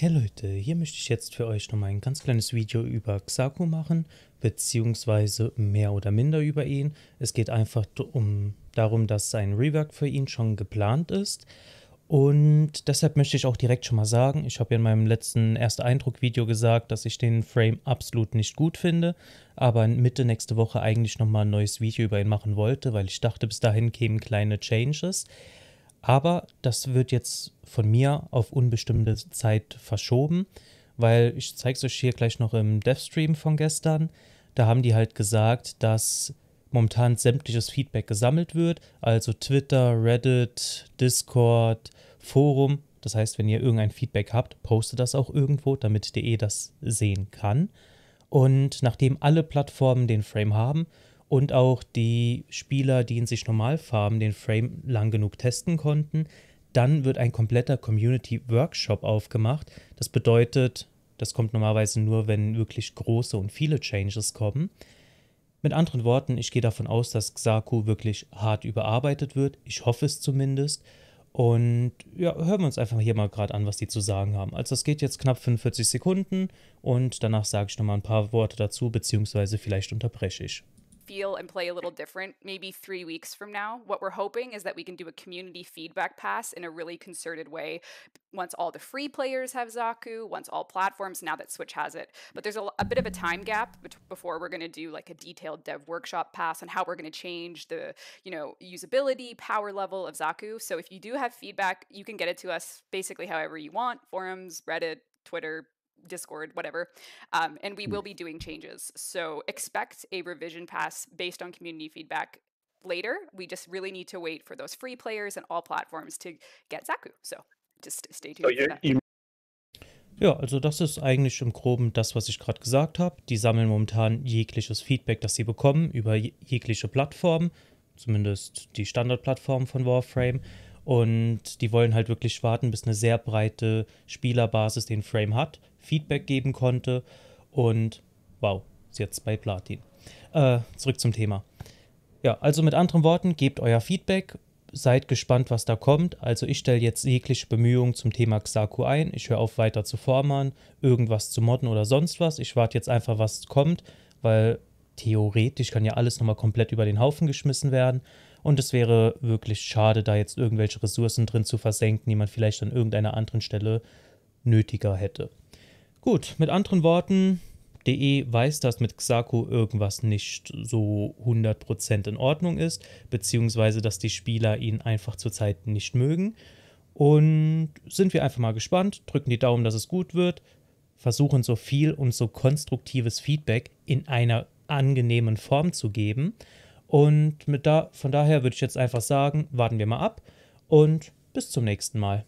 Hey Leute, hier möchte ich jetzt für euch nochmal ein ganz kleines Video über Xaku machen, beziehungsweise mehr oder minder über ihn. Es geht einfach um, darum, dass sein Rework für ihn schon geplant ist. Und deshalb möchte ich auch direkt schon mal sagen, ich habe ja in meinem letzten erste Eindruck Video gesagt, dass ich den Frame absolut nicht gut finde, aber Mitte nächste Woche eigentlich nochmal ein neues Video über ihn machen wollte, weil ich dachte, bis dahin kämen kleine Changes. Aber das wird jetzt von mir auf unbestimmte Zeit verschoben, weil ich zeige es euch hier gleich noch im Devstream von gestern. Da haben die halt gesagt, dass momentan sämtliches Feedback gesammelt wird, also Twitter, Reddit, Discord, Forum. Das heißt, wenn ihr irgendein Feedback habt, postet das auch irgendwo, damit DE das sehen kann. Und nachdem alle Plattformen den Frame haben, und auch die Spieler, die in sich Normalfarben den Frame lang genug testen konnten. Dann wird ein kompletter Community Workshop aufgemacht. Das bedeutet, das kommt normalerweise nur, wenn wirklich große und viele Changes kommen. Mit anderen Worten, ich gehe davon aus, dass Xaku wirklich hart überarbeitet wird. Ich hoffe es zumindest. Und ja, hören wir uns einfach hier mal gerade an, was die zu sagen haben. Also das geht jetzt knapp 45 Sekunden und danach sage ich nochmal ein paar Worte dazu, beziehungsweise vielleicht unterbreche ich. feel and play a little different maybe three weeks from now. What we're hoping is that we can do a community feedback pass in a really concerted way once all the free players have Zaku, once all platforms, now that Switch has it. But there's a, a bit of a time gap before we're going to do like a detailed dev workshop pass on how we're going to change the, you know, usability, power level of Zaku. So if you do have feedback, you can get it to us basically however you want forums, Reddit, Twitter, Discord, whatever. Um, and we will hmm. be doing changes. So expect a revision pass based on community feedback later. We just really need to wait for those free players and all platforms to get Zaku. So just stay tuned. So for Ja, also das ist eigentlich im groben das, was ich gerade gesagt habe. Die sammeln momentan jegliches Feedback, das sie bekommen über jegliche Plattform, zumindest die Standardplattform von Warframe. Und die wollen halt wirklich warten, bis eine sehr breite Spielerbasis den Frame hat, Feedback geben konnte. Und wow, ist jetzt bei Platin. Äh, zurück zum Thema. Ja, also mit anderen Worten, gebt euer Feedback, seid gespannt, was da kommt. Also ich stelle jetzt jegliche Bemühungen zum Thema Xaku ein. Ich höre auf, weiter zu formen, irgendwas zu modden oder sonst was. Ich warte jetzt einfach, was kommt, weil theoretisch kann ja alles nochmal komplett über den Haufen geschmissen werden. Und es wäre wirklich schade, da jetzt irgendwelche Ressourcen drin zu versenken, die man vielleicht an irgendeiner anderen Stelle nötiger hätte. Gut, mit anderen Worten, DE weiß, dass mit Xaku irgendwas nicht so 100% in Ordnung ist, beziehungsweise dass die Spieler ihn einfach zurzeit nicht mögen. Und sind wir einfach mal gespannt, drücken die Daumen, dass es gut wird, versuchen so viel und so konstruktives Feedback in einer angenehmen Form zu geben. Und mit da, von daher würde ich jetzt einfach sagen, warten wir mal ab und bis zum nächsten Mal.